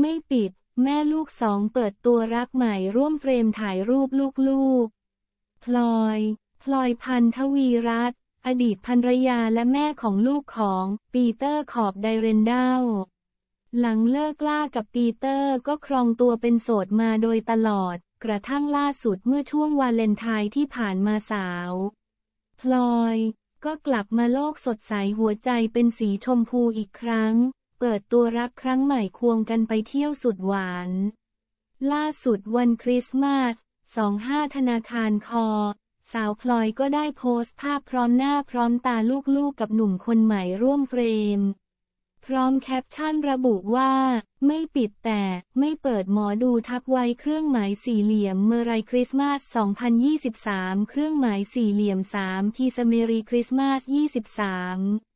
ไม่ปิด แม่ลูกสองเปิดตัวรักใหม่ร่วมเฟรมถ่ายรูปลูกๆ พลอย พลอยพันทวีรัตอดีตภรรยาและแม่ของลูกของ ปีเตอร์ขอบไดเรนดาลหลังเลิกล่ากับปีเตอร์ก็ครองตัวเป็นโสดมาโดยตลอด กระทั่งล่าสุดเมื่อช่วงวาเลนไทน์ที่ผ่านมาสาว พลอย ก็กลับมาโลกสดใสหัวใจเป็นสีชมพูอีกครั้งเปิดตัวรักครั้งใหม่ควงกันไปเที่ยวสุดหวาน ล่าสุดวันคริสต์มาส25 ธนาคารคอ สาวพลอยก็ได้โพสต์ภาพพร้อมหน้าพร้อมตาลูกๆกับหนุ่มคนใหม่ร่วมเฟรม พร้อมแคปชั่นระบุว่า ไม่ปิดแต่ไม่เปิดหมอดูทักไว้เครื่องหมายสี่เหลี่ยมเมอไรคริสต์มาส 2023 เครื่องหมายสี่เหลี่ยม3พีสเมรีคริสต์มาส23